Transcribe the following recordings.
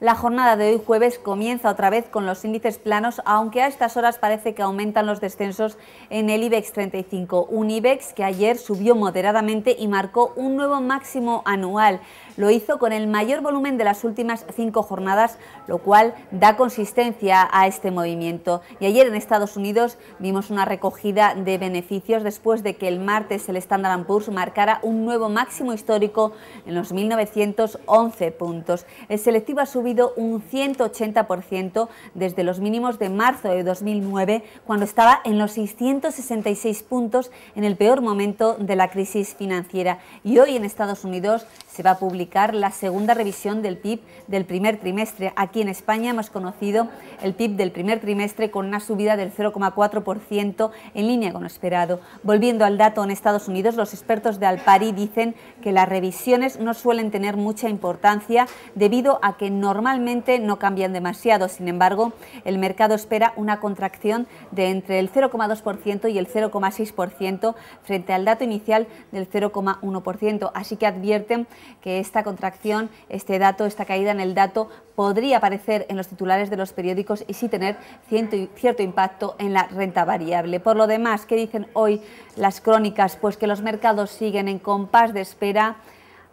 La jornada de hoy jueves comienza otra vez con los índices planos, aunque a estas horas parece que aumentan los descensos en el IBEX 35, un IBEX que ayer subió moderadamente y marcó un nuevo máximo anual. Lo hizo con el mayor volumen de las últimas cinco jornadas, lo cual da consistencia a este movimiento. Y ayer en Estados Unidos vimos una recogida de beneficios después de que el martes el Standard Poor's marcara un nuevo máximo histórico en los 1911 puntos. El selectivo ha subido un 180% desde los mínimos de marzo de 2009, cuando estaba en los 666 puntos en el peor momento de la crisis financiera. Y hoy en Estados Unidos se va a publicar la segunda revisión del PIB del primer trimestre. Aquí en España hemos conocido el PIB del primer trimestre con una subida del 0,4% en línea con lo esperado. Volviendo al dato en Estados Unidos, los expertos de Alpari dicen que las revisiones no suelen tener mucha importancia debido a que no normalmente no cambian demasiado. Sin embargo, el mercado espera una contracción de entre el 0,2% y el 0,6% frente al dato inicial del 0,1%. Así que advierten que esta contracción, este dato, esta caída en el dato podría aparecer en los titulares de los periódicos y sí tener cierto impacto en la renta variable. Por lo demás, ¿qué dicen hoy las crónicas? Pues que los mercados siguen en compás de espera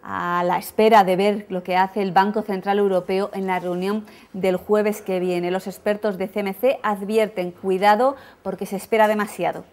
a la espera de ver lo que hace el Banco Central Europeo en la reunión del jueves que viene. Los expertos de CMC advierten cuidado porque se espera demasiado.